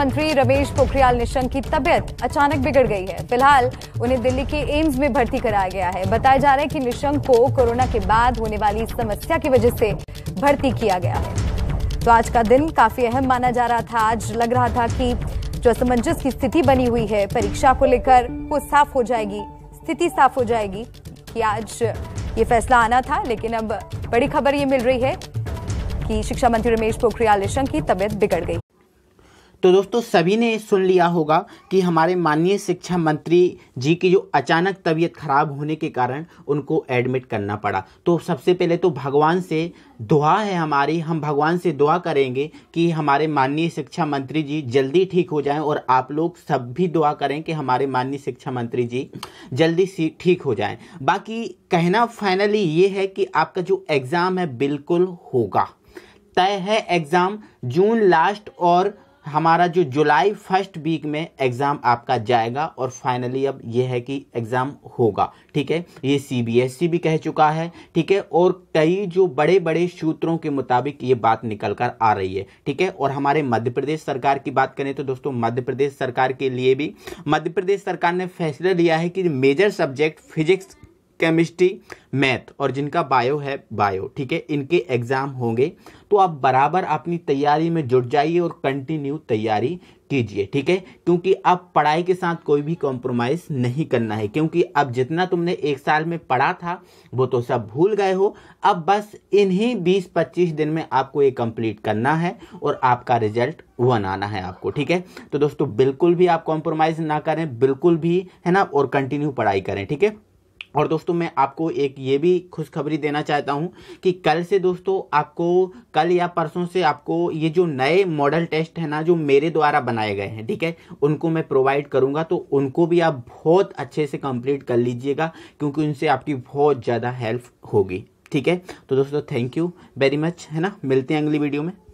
मंत्री रमेश पोखरियाल निशंक की तबियत अचानक बिगड़ गई है फिलहाल उन्हें दिल्ली के एम्स में भर्ती कराया गया है बताया जा रहा है कि निशंक को कोरोना के बाद होने वाली समस्या की वजह से भर्ती किया गया है तो आज का दिन काफी अहम माना जा रहा था आज लग रहा था कि जो असमंजस की स्थिति बनी हुई है परीक्षा को लेकर वो साफ हो जाएगी स्थिति साफ हो जाएगी कि आज ये फैसला आना था लेकिन अब बड़ी खबर ये मिल रही है कि शिक्षा मंत्री रमेश पोखरियाल निशंक की तबियत बिगड़ गई तो दोस्तों सभी ने सुन लिया होगा कि हमारे माननीय शिक्षा मंत्री जी की जो अचानक तबीयत खराब होने के कारण उनको एडमिट करना पड़ा तो सबसे पहले तो भगवान से दुआ है हमारी हम भगवान से दुआ करेंगे कि हमारे माननीय शिक्षा मंत्री जी जल्दी ठीक हो जाएं और आप लोग सब भी दुआ करें कि हमारे माननीय शिक्षा मंत्री जी जल्दी ठीक हो जाएं बाकी कहना फाइनली ये है कि आपका जो एग्ज़ाम है बिल्कुल होगा तय है एग्ज़ाम जून लास्ट और हमारा जो जुलाई फर्स्ट वीक में एग्ज़ाम आपका जाएगा और फाइनली अब ये है कि एग्ज़ाम होगा ठीक है ये सीबीएसई e भी कह चुका है ठीक है और कई जो बड़े बड़े सूत्रों के मुताबिक ये बात निकल कर आ रही है ठीक है और हमारे मध्य प्रदेश सरकार की बात करें तो दोस्तों मध्य प्रदेश सरकार के लिए भी मध्य प्रदेश सरकार ने फैसला लिया है कि major subject physics chemistry math और जिनका बायो है बायो ठीक है इनके एग्ज़ाम होंगे तो आप बराबर अपनी तैयारी में जुट जाइए और कंटिन्यू तैयारी कीजिए ठीक है क्योंकि अब पढ़ाई के साथ कोई भी कॉम्प्रोमाइज़ नहीं करना है क्योंकि अब जितना तुमने एक साल में पढ़ा था वो तो सब भूल गए हो अब बस इन्हीं 20-25 दिन में आपको ये कंप्लीट करना है और आपका रिजल्ट वन आना है आपको ठीक है तो दोस्तों बिल्कुल भी आप कॉम्प्रोमाइज़ ना करें बिल्कुल भी है ना और कंटिन्यू पढ़ाई करें ठीक है और दोस्तों मैं आपको एक ये भी खुशखबरी देना चाहता हूँ कि कल से दोस्तों आपको कल या परसों से आपको ये जो नए मॉडल टेस्ट है ना जो मेरे द्वारा बनाए गए हैं ठीक है उनको मैं प्रोवाइड करूँगा तो उनको भी आप बहुत अच्छे से कंप्लीट कर लीजिएगा क्योंकि उनसे आपकी बहुत ज़्यादा हेल्प होगी ठीक है तो दोस्तों थैंक यू वेरी मच है ना मिलते हैं अगली वीडियो में